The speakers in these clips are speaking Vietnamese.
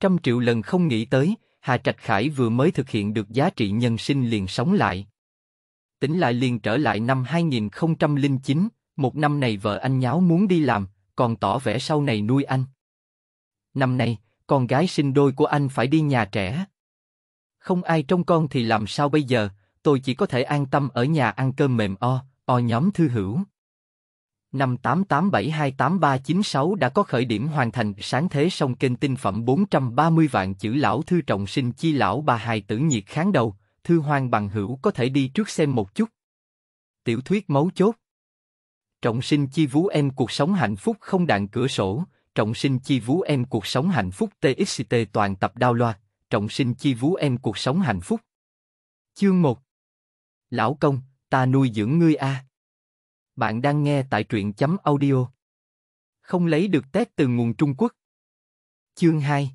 trăm triệu lần không nghĩ tới, Hà Trạch Khải vừa mới thực hiện được giá trị nhân sinh liền sống lại. Tỉnh lại liền trở lại năm 2009, một năm này vợ anh nháo muốn đi làm, còn tỏ vẻ sau này nuôi anh. Năm nay, con gái sinh đôi của anh phải đi nhà trẻ. Không ai trông con thì làm sao bây giờ, tôi chỉ có thể an tâm ở nhà ăn cơm mềm o, o nhóm thư hữu. Năm 8872836 đã có khởi điểm hoàn thành sáng thế sông kênh tinh phẩm 430 vạn chữ lão thư trọng sinh chi lão bà hài tử nhiệt kháng đầu, thư hoang bằng hữu có thể đi trước xem một chút. Tiểu thuyết mấu chốt Trọng sinh chi vú em cuộc sống hạnh phúc không đạn cửa sổ, trọng sinh chi vú em cuộc sống hạnh phúc TXT toàn tập đao loa, trọng sinh chi vú em cuộc sống hạnh phúc. Chương 1 Lão công, ta nuôi dưỡng ngươi a. À. Bạn đang nghe tại truyện chấm audio. Không lấy được tét từ nguồn Trung Quốc. Chương 2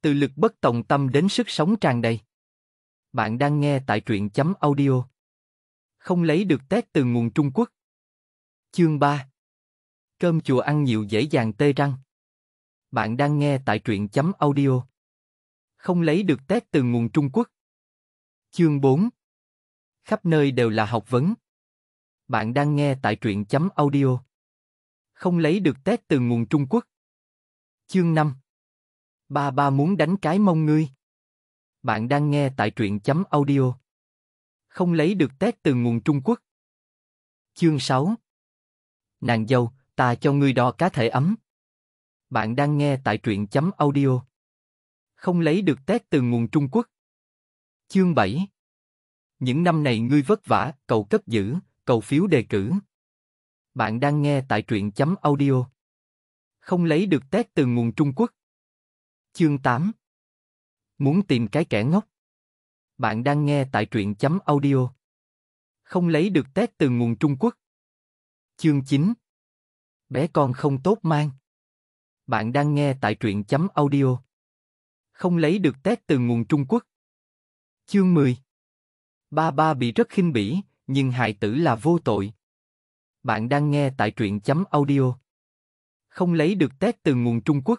Từ lực bất tòng tâm đến sức sống tràn đầy. Bạn đang nghe tại truyện chấm audio. Không lấy được tét từ nguồn Trung Quốc. Chương 3 Cơm chùa ăn nhiều dễ dàng tê răng. Bạn đang nghe tại truyện chấm audio. Không lấy được tét từ nguồn Trung Quốc. Chương 4 Khắp nơi đều là học vấn bạn đang nghe tại truyện chấm audio. Không lấy được tét từ nguồn Trung Quốc. Chương 5 Ba ba muốn đánh cái mông ngươi. Bạn đang nghe tại truyện chấm audio. Không lấy được tét từ nguồn Trung Quốc. Chương 6 Nàng dâu, ta cho ngươi đo cá thể ấm. Bạn đang nghe tại truyện chấm audio. Không lấy được tét từ nguồn Trung Quốc. Chương 7 Những năm này ngươi vất vả, cầu cấp dữ Cầu phiếu đề cử. Bạn đang nghe tại truyện chấm audio. Không lấy được test từ nguồn Trung Quốc. Chương 8. Muốn tìm cái kẻ ngốc. Bạn đang nghe tại truyện chấm audio. Không lấy được test từ nguồn Trung Quốc. Chương 9. Bé con không tốt mang. Bạn đang nghe tại truyện chấm audio. Không lấy được test từ nguồn Trung Quốc. Chương 10. Ba ba bị rất khinh bỉ, nhưng hài tử là vô tội. Bạn đang nghe tại truyện chấm audio. Không lấy được Tết từ nguồn Trung Quốc.